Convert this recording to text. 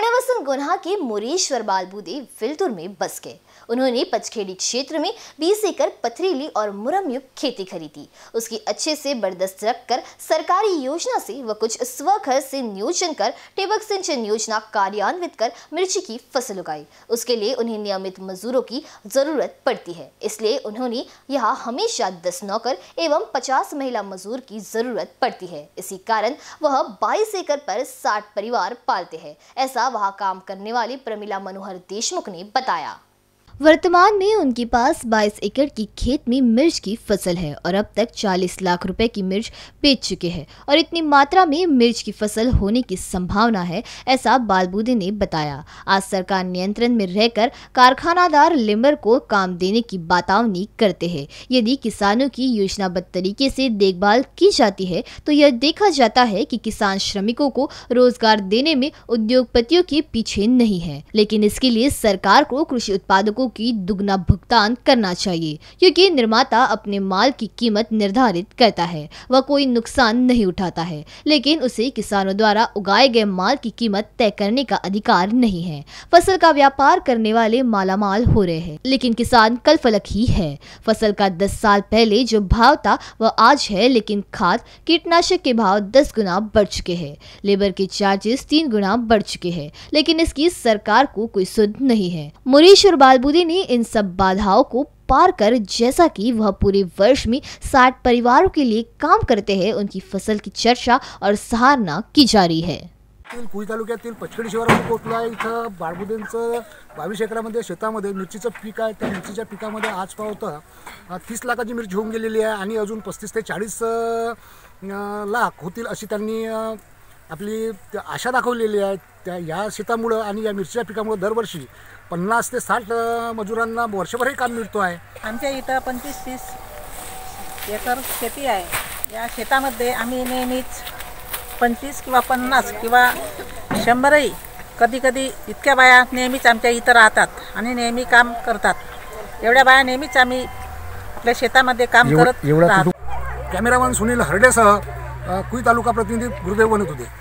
पुण्यवसन गुन्हा के मुरेश्वर बालबूदे फिल्तुर में बस गए उन्होंने पचखेड़ी क्षेत्र में 20 एकड़ पथरीली और मुरमयुक्त खेती खरीदी उसकी अच्छे से बरदस्त रखकर सरकारी योजना से व कुछ स्वखर्च से नियोजन कर टेबक सिंचन योजना कार्यान्वित कर मिर्ची की फसल उगाई उसके लिए उन्हें नियमित मजदूरों की जरूरत पड़ती है इसलिए उन्होंने यहाँ हमेशा दस नौकर एवं पचास महिला मजदूर की जरूरत पड़ती है इसी कारण वह बाईस एकड़ पर साठ परिवार पालते हैं ऐसा वहां काम करने वाली प्रमिला मनोहर देशमुख ने बताया वर्तमान में उनके पास 22 एकड़ की खेत में मिर्च की फसल है और अब तक 40 लाख रुपए की मिर्च बेच चुके हैं और इतनी मात्रा में मिर्च की फसल होने की संभावना है ऐसा बालबूदे ने बताया आज सरकार नियंत्रण में रहकर कारखानादार लिम्बर को काम देने की बातावनी करते हैं यदि किसानों की योजनाबद्ध तरीके से देखभाल की जाती है तो यह देखा जाता है कि किसान श्रमिकों को रोजगार देने में उद्योगपतियों के पीछे नहीं है लेकिन इसके लिए सरकार को कृषि उत्पादकों की दुगना भुगतान करना चाहिए क्योंकि निर्माता अपने माल की कीमत निर्धारित करता है वह कोई नुकसान नहीं उठाता है लेकिन उसे किसानों द्वारा उगाए गए माल की कीमत तय करने का अधिकार नहीं है फसल का व्यापार करने वाले मालामाल हो रहे हैं लेकिन किसान कल फलक ही है फसल का दस साल पहले जो भाव था वह आज है लेकिन खाद कीटनाशक के भाव दस गुना बढ़ चुके हैं लेबर के चार्जेस तीन गुना बढ़ चुके हैं लेकिन इसकी सरकार को कोई सुध नहीं है मुरीश और बालबूदी योगिनी इन सब बाधाओं को पार कर जैसा कि वह पूरे वर्ष में साठ परिवारों के लिए काम करते हैं उनकी फसल की चर्चा और सहारना की जा रही है कुई तालुक्यातील पचकडी शहरामध्ये पोहोचला इथं बाळबुदेंचं बावीस एकरामध्ये शेतामध्ये मिरचीचं पीक आहे त्या मिरचीच्या पिकामध्ये आज पावतं तीस लाखाची मिरची होऊन गेलेली आहे आणि अजून पस्तीस ते चाळीस लाख होतील अशी त्यांनी आपली आशा दाखवलेली आहे त्या या शेतामुळं आणि या मिरच्या पिकामुळं दरवर्षी पन्नास ते साठ मजुरांना वर्षभरही काम मिळतो आहे आमच्या इथं पंचवीस तीस एकर शेती आहे या शेतामध्ये आम्ही नेहमीच पंचवीस किंवा पन्नास किंवा शंभरही कधी कधी इतक्या बाया नेहमीच आमच्या इथं राहतात आणि नेहमी काम करतात एवढ्या बाया नेहमीच आम्ही आपल्या शेतामध्ये काम करत कॅमेरामन सुनील हरडेसह कुई तालुका प्रतिनिधी गुरुदेव बनत होते